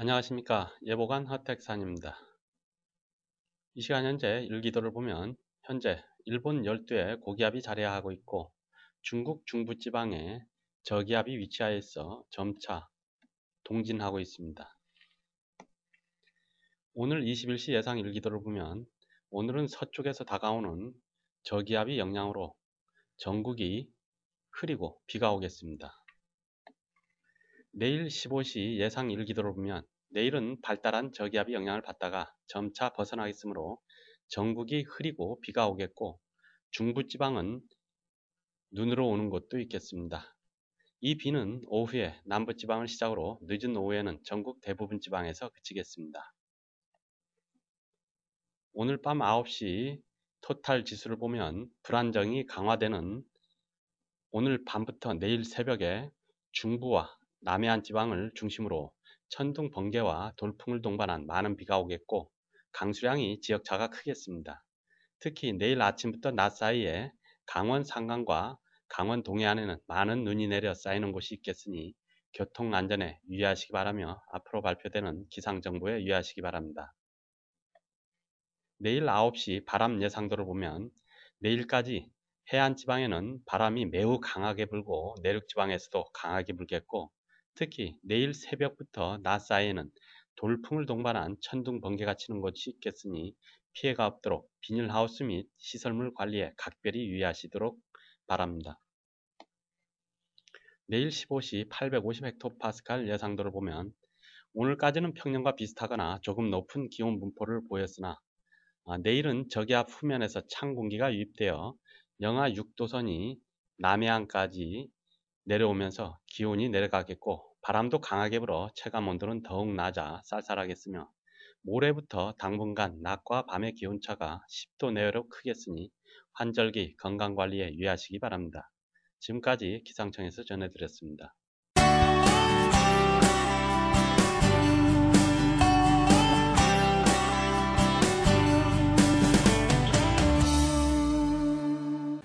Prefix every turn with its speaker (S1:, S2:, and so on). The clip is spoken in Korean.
S1: 안녕하십니까 예보관 하택산입니다. 이 시간 현재 일기도를 보면 현재 일본 열도에 고기압이 자리하고 있고 중국 중부지방에 저기압이 위치하여 있어 점차 동진하고 있습니다. 오늘 21시 예상 일기도를 보면 오늘은 서쪽에서 다가오는 저기압이 영향으로 전국이 흐리고 비가 오겠습니다. 내일 15시 예상 일기도를 보면 내일은 발달한 저기압이 영향을 받다가 점차 벗어나겠으므로 전국이 흐리고 비가 오겠고 중부지방은 눈으로 오는 곳도 있겠습니다. 이 비는 오후에 남부지방을 시작으로 늦은 오후에는 전국 대부분 지방에서 그치겠습니다. 오늘 밤 9시 토탈 지수를 보면 불안정이 강화되는 오늘 밤부터 내일 새벽에 중부와 남해안 지방을 중심으로 천둥 번개와 돌풍을 동반한 많은 비가 오겠고 강수량이 지역차가 크겠습니다. 특히 내일 아침부터 낮 사이에 강원 상강과 강원 동해안에는 많은 눈이 내려 쌓이는 곳이 있겠으니 교통 안전에 유의하시기 바라며 앞으로 발표되는 기상정보에 유의하시기 바랍니다. 내일 9시 바람 예상도를 보면 내일까지 해안 지방에는 바람이 매우 강하게 불고 내륙 지방에서도 강하게 불겠고 특히 내일 새벽부터 낮 사이에는 돌풍을 동반한 천둥 번개가 치는 곳이 있겠으니 피해가 없도록 비닐하우스 및 시설물 관리에 각별히 유의하시도록 바랍니다. 내일 15시 850헥토파스칼 예상도를 보면 오늘까지는 평년과 비슷하거나 조금 높은 기온 분포를 보였으나 아, 내일은 저기압 후면에서 찬 공기가 유입되어 영하 6도선이 남해안까지 내려오면서 기온이 내려가겠고 바람도 강하게 불어 체감 온도는 더욱 낮아 쌀쌀하겠으며 모레부터 당분간 낮과 밤의 기온차가 10도 내외로 크겠으니 환절기 건강관리에 유의하시기 바랍니다. 지금까지 기상청에서 전해드렸습니다.